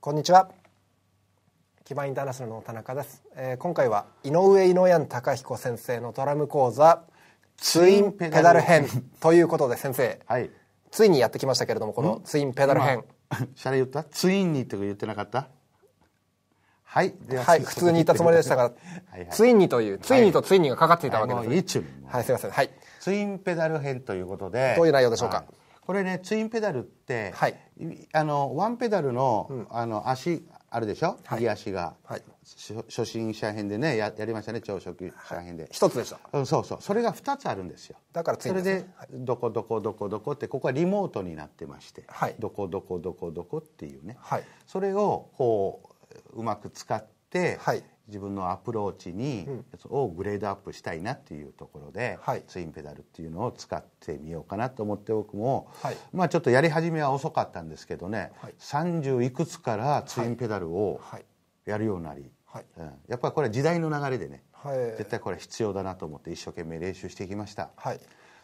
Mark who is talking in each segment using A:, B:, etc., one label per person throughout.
A: こんにちはキバインターナショナルの田中です、えー、今回は井上井上隆彦先生のドラム講座ツインペダル編ということで先生、はい、ついにやってきましたけれどもこのツインペダル編 シャレ言ったツインにとて言ってなかったはい。では、い、普通に言ったつもりでしたが、はいはい、ツインにという、ツインにとツインにがかかっていたわけです、ね。はい、いいはい、すみません。はい。ツインペダル編ということで。どういう内容でしょうか。はいこれねツインペダルって、はい、あのワンペダルのうん、あの足あるでしょ、右足が、はい、初心者編でねややりましたね朝食者編で一、つでした、うん、そうそうそれが2つあるんですよだから、ね、それで、どこどこどこどこってここはリモートになってまして、どこどこどこどこっていうね、それをこううまく使って、はい、自分のアプローチに、うん、をグレードアップしたいなっていうところで、はい、ツインペダルっていうのを使ってみようかなと思って僕も、はい、まあちょっとやり始めは遅かったんですけどね、はい、30いくつからツインペダルをやるようになり、うん、やっぱりこれ時代の流れでね、絶対これ必要だなと思って一生懸命練習してきました。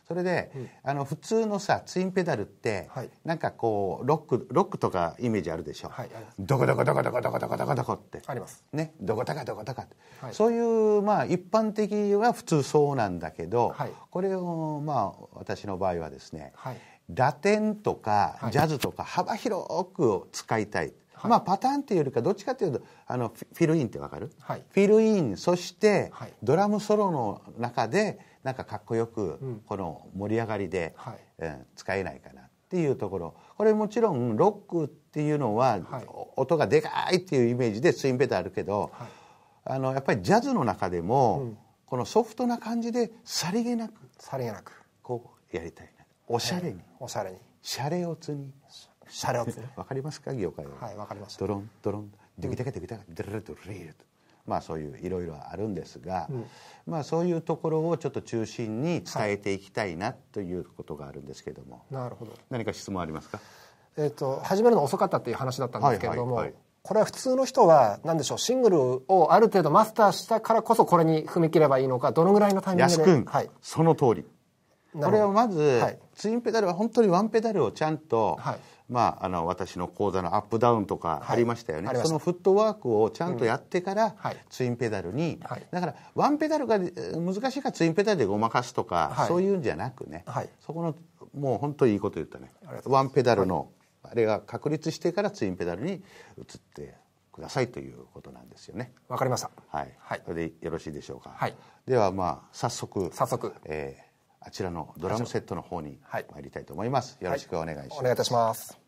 A: それで、うん、あの普通のさツインペダルって、はい、なんかこうロックロックとかイメージあるでしょ、はい、どこどこどこどこどこどこどこどこってありますねどこだかどこだかって、はい、そういうまあ一般的は普通そうなんだけど、はい、これをまあ私の場合はですね、はい、ラテンとかジャズとか幅広く使いたい、はい、まあパターンというよりかどっちかというとあのフィルインってわかる、はい、フィルインそしてドラムソロの中でなんかかっこよくこの盛り上がりで、うん、えー、使えないかなっていうところこれもちろんロックっていうのは、音がでかいっていうイメージでスインベタあるけど、あのやっぱりジャズの中でも、うん、このソフトな感じでさりげなくさりげなくこうやりたいなおしゃれに、はい、おしゃれにシャレオツに車両ね わかりますか業界ははいわかりますドロンドロンドキドキドキドキドルドリルまあそういういろいろあるんですが、うん、まあそういうところをちょっと中心に伝えていきたいなということがあるんですけども、はい、なるほど何か質問ありますかえっと、始めるの遅かったっていう話だったんですけれども、はいはいはい、これは普通の人は何でしょうシングルをある程度マスターしたからこそこれに踏み切ればいいのかどのぐらいのタイミングで安はい、その通りこれはまず、はい、ツインペダルは本当にワンペダルをちゃんと、はい、まあ、あの私の講座のアップダウンとかありましたよね、はい、そのフットワークをちゃんとやってから、うん、ツインペダルに、だからワンペダルが難しいからツインペダルでごまかすとか、そういうんじゃなくね、そこのもう本当にいいこと言ったねワンペダルの、あれが確立してからツインペダルに移ってくださいということなんですよね。わかりました。はい。はい、それでよろしいでしょうか。はい、ではまあ早速早速、えー、あちらのドラムセットの方に参りたいと思います、よろしくお願いします、お願いいたします